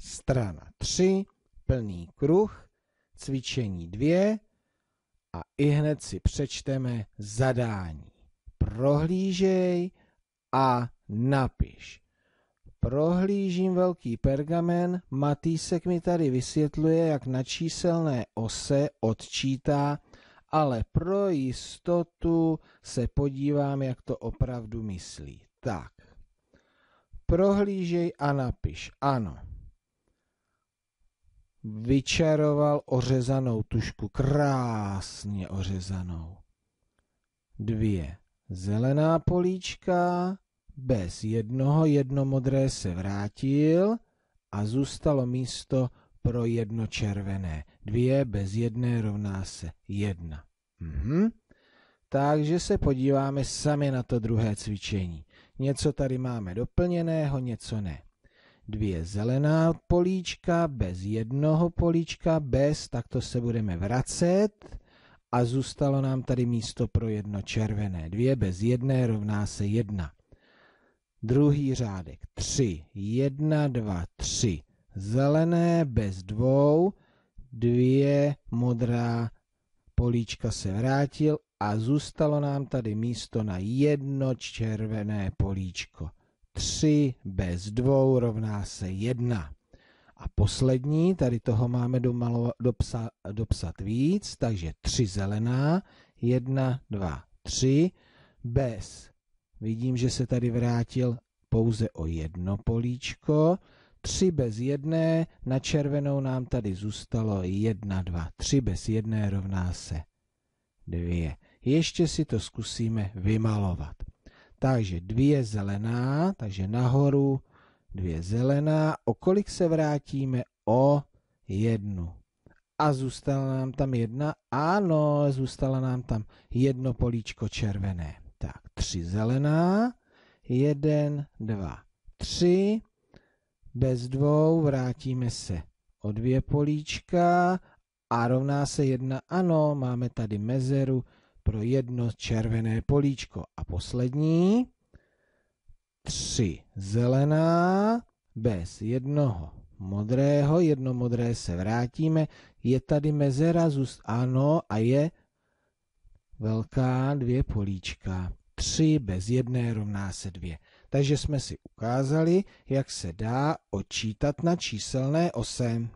strana 3, plný kruh, cvičení 2 a i hned si přečteme zadání. Prohlížej a napiš. Prohlížím velký pergamen, Matýsek mi tady vysvětluje, jak na číselné ose odčítá, ale pro jistotu se podívám, jak to opravdu myslí. Tak, prohlížej a napiš. Ano, vyčaroval ořezanou tušku, krásně ořezanou. Dvě zelená políčka, bez jednoho jednomodré se vrátil a zůstalo místo pro jedno červené. Dvě bez jedné rovná se jedna. Mhm. Takže se podíváme sami na to druhé cvičení. Něco tady máme doplněného, něco ne dvě zelená políčka, bez jednoho políčka, bez, tak to se budeme vracet a zůstalo nám tady místo pro jedno červené. Dvě bez jedné rovná se jedna. Druhý řádek tři jedna dva tři Zelené bez dvou, dvě modrá políčka se vrátil a zůstalo nám tady místo na jedno červené políčko. 3 bez 2 rovná se 1. A poslední, tady toho máme domalo, dopsa, dopsat víc, takže 3 zelená, 1, 2, 3, bez. Vidím, že se tady vrátil pouze o jedno políčko. 3 bez 1 na červenou nám tady zůstalo 1, 2, 3 bez 1 rovná se 2. Ještě si to zkusíme vymalovat. Takže dvě zelená, takže nahoru dvě zelená. O kolik se vrátíme? O jednu. A zůstala nám tam jedna? Ano, zůstala nám tam jedno políčko červené. Tak, tři zelená, jeden, dva, tři. Bez dvou vrátíme se o dvě políčka a rovná se jedna. Ano, máme tady mezeru pro jedno červené políčko. A poslední, tři zelená, bez jednoho modrého, jedno modré se vrátíme, je tady mezera, zůst ano a je velká dvě políčka. Tři bez jedné rovná se dvě. Takže jsme si ukázali, jak se dá očítat na číselné ose.